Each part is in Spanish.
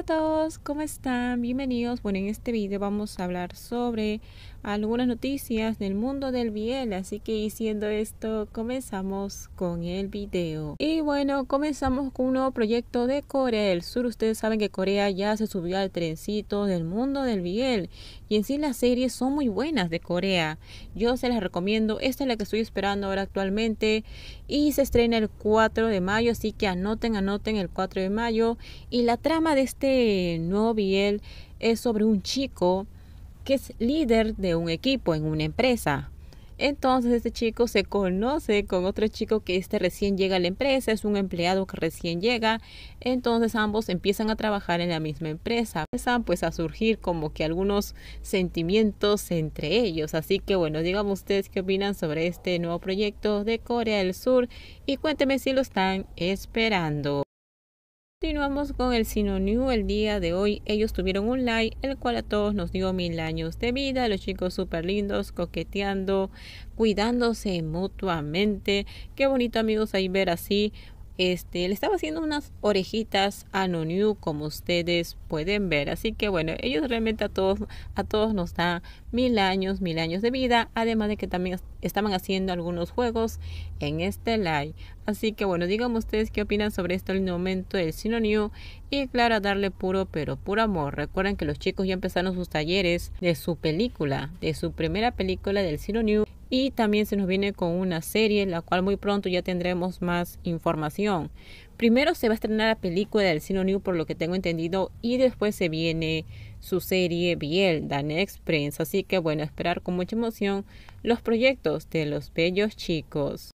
a todos, ¿cómo están? Bienvenidos. Bueno, en este video vamos a hablar sobre algunas noticias del mundo del biel, así que diciendo esto, comenzamos con el video. Y bueno, comenzamos con un nuevo proyecto de Corea del Sur. Ustedes saben que Corea ya se subió al trencito del mundo del biel y en sí las series son muy buenas de Corea. Yo se las recomiendo. Esta es la que estoy esperando ahora actualmente. Y se estrena el 4 de mayo. Así que anoten, anoten el 4 de mayo. Y la trama de este nuevo Biel es sobre un chico que es líder de un equipo en una empresa entonces este chico se conoce con otro chico que este recién llega a la empresa, es un empleado que recién llega. Entonces ambos empiezan a trabajar en la misma empresa. Empiezan pues a surgir como que algunos sentimientos entre ellos. Así que bueno, digamos ustedes qué opinan sobre este nuevo proyecto de Corea del Sur y cuéntenme si lo están esperando. Continuamos con el new el día de hoy. Ellos tuvieron un like, el cual a todos nos dio mil años de vida. Los chicos súper lindos, coqueteando, cuidándose mutuamente. Qué bonito amigos ahí ver así este, le estaba haciendo unas orejitas a Noniu, como ustedes pueden ver. Así que bueno, ellos realmente a todos, a todos nos da mil años, mil años de vida. Además de que también estaban haciendo algunos juegos en este live. Así que bueno, digan ustedes qué opinan sobre esto el momento del Sinoniu. Y claro, darle puro, pero puro amor. Recuerden que los chicos ya empezaron sus talleres de su película, de su primera película del Sinoniu y también se nos viene con una serie, la cual muy pronto ya tendremos más información. Primero se va a estrenar la película del Cine New, por lo que tengo entendido, y después se viene su serie Biel, dan Express. Prince. Así que bueno, esperar con mucha emoción los proyectos de los bellos chicos.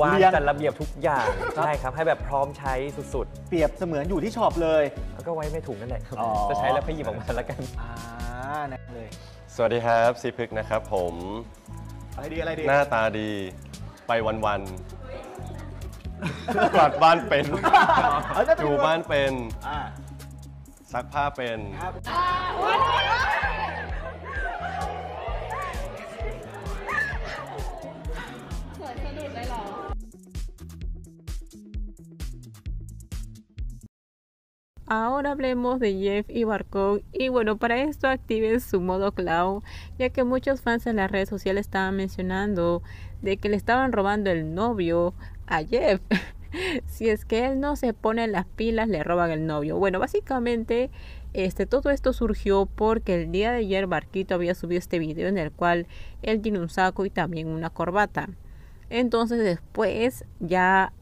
วางจัดระเบียบทุกอย่างใช่ครับให้แบบพร้อมใช้สุด ๆ เปรียบเสมือนอยู่ที่ช็อปเลยเขาก็ไว้ไม่ถุงนั่นแหละจะใช้แล้วพยิบออกมาแล้วกันอ่านะเลยสวัสดีครับซีพึกนะครับ ผมอะไรดีอะไรดีหน้าตาดี ไปวันวันๆกวาดบ้านเป็นอดูบ้านเป็นซักผ้าเป็น Ahora hablemos de Jeff y Barcón. y bueno, para esto activen su modo clown. ya que muchos fans en las redes sociales estaban mencionando de que le estaban robando el novio a Jeff. si es que él no se pone las pilas, le roban el novio. Bueno, básicamente este, todo esto surgió porque el día de ayer Barquito había subido este video en el cual él tiene un saco y también una corbata. Entonces después ya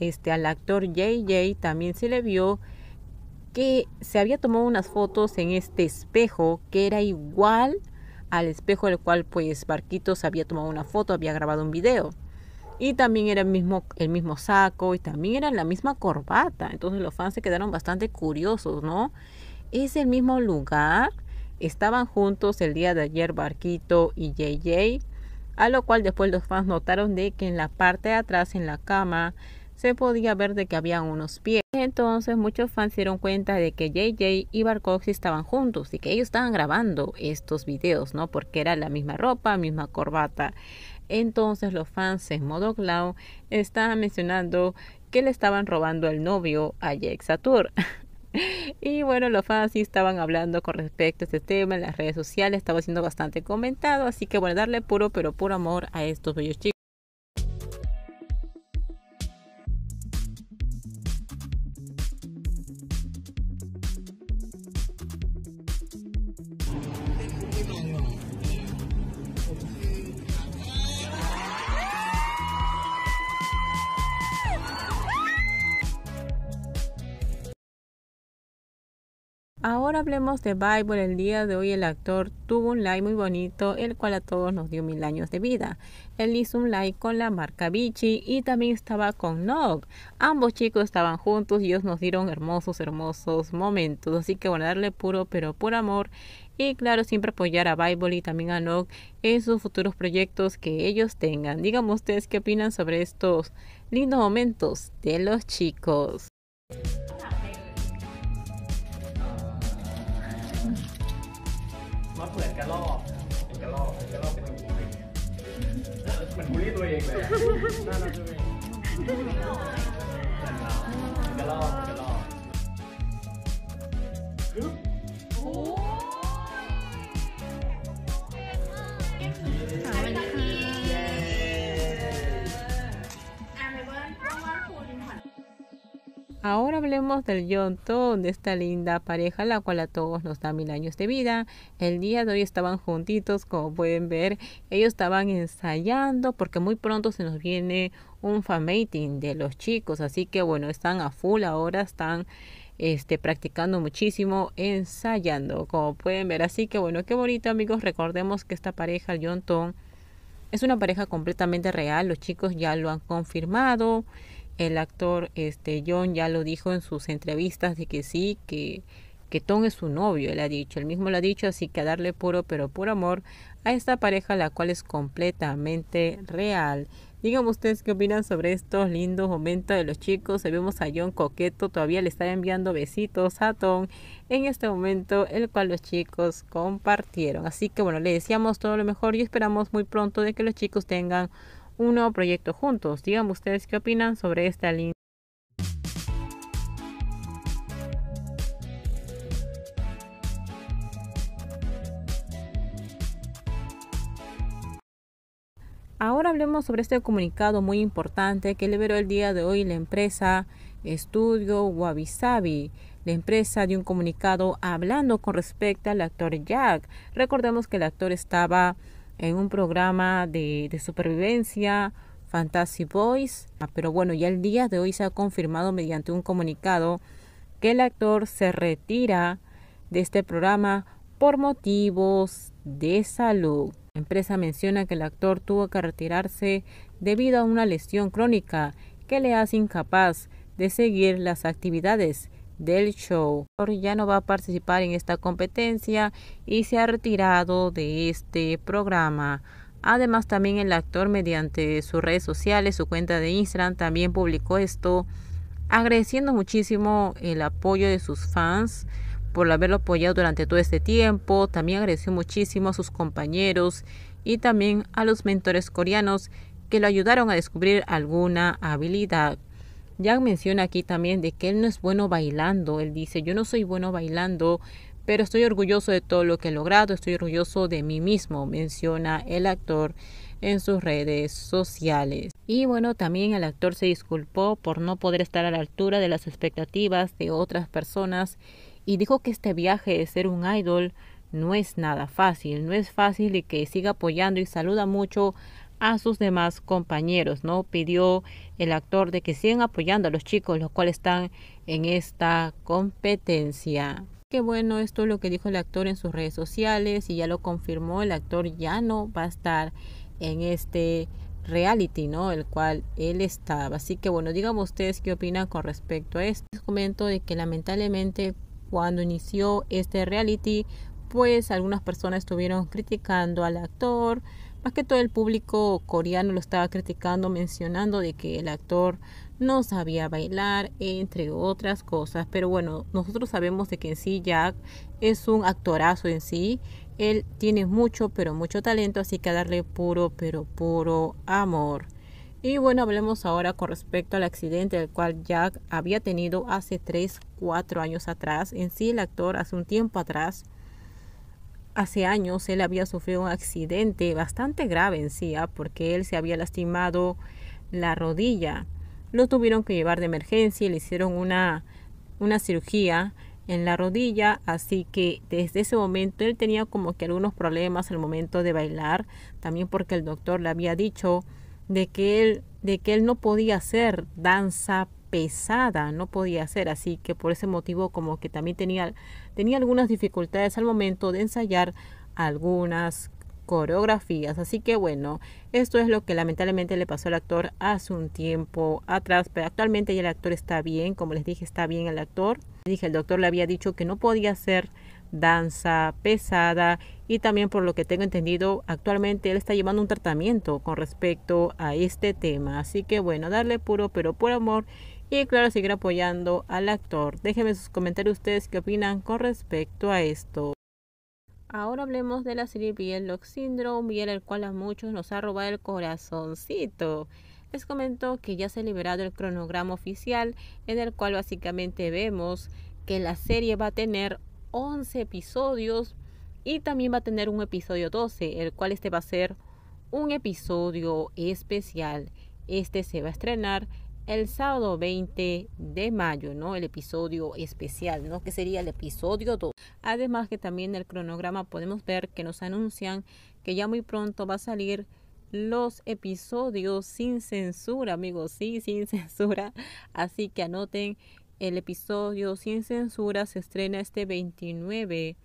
este, al actor JJ también se le vio que se había tomado unas fotos en este espejo que era igual al espejo del cual pues se había tomado una foto, había grabado un video. Y también era el mismo, el mismo saco y también era la misma corbata. Entonces los fans se quedaron bastante curiosos, ¿no? Es el mismo lugar. Estaban juntos el día de ayer Barquito y JJ. A lo cual después los fans notaron de que en la parte de atrás, en la cama, se podía ver de que había unos pies. Entonces muchos fans se dieron cuenta de que JJ y Barcox estaban juntos y que ellos estaban grabando estos videos, ¿no? Porque era la misma ropa, misma corbata. Entonces los fans en modo clown estaban mencionando que le estaban robando el novio a Jake Satur. Y bueno, los fans sí estaban hablando con respecto a este tema en las redes sociales, estaba siendo bastante comentado, así que bueno, darle puro, pero puro amor a estos bellos chicos. Ahora hablemos de Bible. El día de hoy el actor tuvo un like muy bonito, el cual a todos nos dio mil años de vida. Él hizo un like con la marca Vichy y también estaba con Nog. Ambos chicos estaban juntos y ellos nos dieron hermosos, hermosos momentos. Así que bueno, darle puro, pero por amor. Y claro, siempre apoyar a Bible y también a Nog en sus futuros proyectos que ellos tengan. Díganme ustedes qué opinan sobre estos lindos momentos de los chicos. กระรอก เป็นกระรอก เป็นกระรอก เป็นงูอะไรเงีเหมือนบูลลี่ตัวเองเลยอะน่ารักจังเลยเป็นกระรอกเป็นกระรอกโอ้ Ahora hablemos del Yonto, de esta linda pareja, la cual a todos nos da mil años de vida. El día de hoy estaban juntitos, como pueden ver. Ellos estaban ensayando porque muy pronto se nos viene un fan meeting de los chicos. Así que bueno, están a full ahora, están este, practicando muchísimo, ensayando, como pueden ver. Así que bueno, qué bonito amigos. Recordemos que esta pareja, el es una pareja completamente real. Los chicos ya lo han confirmado. El actor este, John ya lo dijo en sus entrevistas de que sí, que, que Tom es su novio, él ha dicho, él mismo lo ha dicho, así que a darle puro pero puro amor a esta pareja, la cual es completamente real. Díganme ustedes qué opinan sobre estos lindos momentos de los chicos. Vemos a John Coqueto, todavía le está enviando besitos a Tom en este momento, el cual los chicos compartieron. Así que bueno, le deseamos todo lo mejor y esperamos muy pronto de que los chicos tengan un nuevo proyecto juntos. Díganme ustedes qué opinan sobre esta línea. Ahora hablemos sobre este comunicado muy importante que liberó el día de hoy la empresa Estudio Wabi La empresa dio un comunicado hablando con respecto al actor Jack. Recordemos que el actor estaba en un programa de, supervivencia, Fantasy Boys, ah, pero bueno, ya el día de hoy se ha confirmado mediante un comunicado que el actor se retira de este programa por motivos de salud. La empresa menciona que el actor tuvo que retirarse debido a una lesión crónica que le hace incapaz de seguir las actividades del show. Ya no va a participar en esta competencia y se ha retirado de este programa. Además, también el actor mediante sus redes sociales, su cuenta de Instagram, también publicó esto, agradeciendo muchísimo el apoyo de sus fans por haberlo apoyado durante todo este tiempo. También agradeció muchísimo a sus compañeros y también a los mentores coreanos que lo ayudaron a descubrir alguna habilidad. Jack menciona aquí también de que él no es bueno bailando. Él dice, yo no soy bueno bailando, pero estoy orgulloso de todo lo que he logrado, estoy orgulloso de mí mismo, menciona el actor en sus redes sociales. Y bueno, también el actor se disculpó por no poder estar a la altura de las expectativas de otras personas y dijo que este viaje de ser un idol no es nada fácil, no es fácil y que siga apoyando y saluda mucho a sus demás compañeros, ¿no? Pidió el actor de que sigan apoyando a los chicos, los cuales están en esta competencia. Qué bueno, esto es lo que dijo el actor en sus redes sociales y ya lo confirmó, el actor ya no va a estar en este reality, ¿no? El cual él estaba. Así que bueno, díganme ustedes qué opinan con respecto a esto. Les comento de que lamentablemente cuando inició este reality, pues algunas personas estuvieron criticando al actor, más que todo el público coreano lo estaba criticando, mencionando de que el actor no sabía bailar, entre otras cosas. Pero bueno, nosotros sabemos de que en sí Jack es un actorazo en sí. Él tiene mucho, pero mucho talento, así que darle puro, pero puro amor. Y bueno, hablemos ahora con respecto al accidente el cual Jack había tenido hace 3, 4 años atrás. En sí, el actor hace un tiempo atrás hace años él había sufrido un accidente bastante grave en sí, ¿ah? porque él se había lastimado la rodilla. Lo tuvieron que llevar de emergencia y le hicieron una, una cirugía en la rodilla, así que desde ese momento él tenía como que algunos problemas al momento de bailar, también porque el doctor le había dicho de que él, de que él no podía hacer danza pesada, no podía hacer, así que por ese motivo como que también tenía, tenía algunas dificultades al momento de ensayar algunas coreografías. Así que bueno, esto es lo que lamentablemente le pasó al actor hace un tiempo atrás, pero actualmente ya el actor está bien, como les dije, está bien el actor. Dije, el doctor le había dicho que no podía hacer danza pesada y también por lo que tengo entendido actualmente él está llevando un tratamiento con respecto a este tema así que bueno darle puro pero por amor y claro seguir apoyando al actor. Déjenme sus comentarios ustedes qué opinan con respecto a esto. Ahora hablemos de la serie Lock Syndrome, en el cual a muchos nos ha robado el corazoncito. Les comento que ya se ha liberado el cronograma oficial en el cual básicamente vemos que la serie va a tener 11 episodios y también va a tener un episodio 12, el cual este va a ser un episodio especial. Este se va a estrenar el sábado 20 de mayo, ¿no? El episodio especial, ¿no? Que sería el episodio 2. Además que también en el cronograma podemos ver que nos anuncian que ya muy pronto va a salir los episodios sin censura, amigos, sí, sin censura. Así que anoten, el episodio sin censura se estrena este 29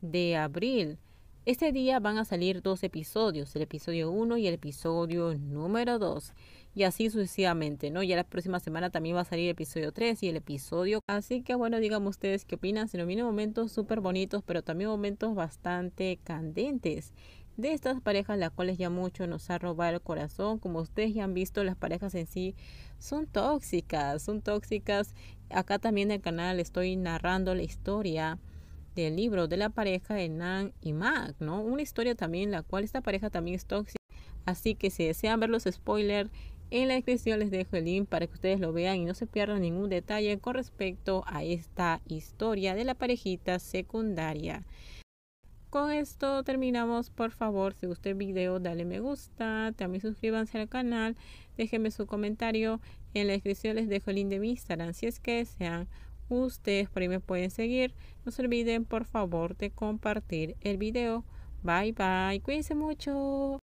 de abril. Este día van a salir dos episodios, el episodio 1 y el episodio número 2 y así sucesivamente, ¿no? Ya la próxima semana también va a salir el episodio 3 y el episodio. Así que bueno, digamos ustedes qué opinan. Se nos vienen momentos súper bonitos, pero también momentos bastante candentes de estas parejas las cuales ya mucho nos ha robado el corazón. Como ustedes ya han visto, las parejas en sí son tóxicas, son tóxicas. Acá también en el canal estoy narrando la historia del libro de la pareja de Nan y Mac, ¿no? Una historia también la cual esta pareja también es tóxica. Así que si desean ver los spoilers, en la descripción les dejo el link para que ustedes lo vean y no se pierdan ningún detalle con respecto a esta historia de la parejita secundaria. Con esto terminamos, por favor, si gustó el video dale me gusta, también suscríbanse al canal, déjenme su comentario, en la descripción les dejo el link de mi Instagram si es que sean ustedes por ahí me pueden seguir. No se olviden, por favor, de compartir el video. Bye bye. Cuídense mucho.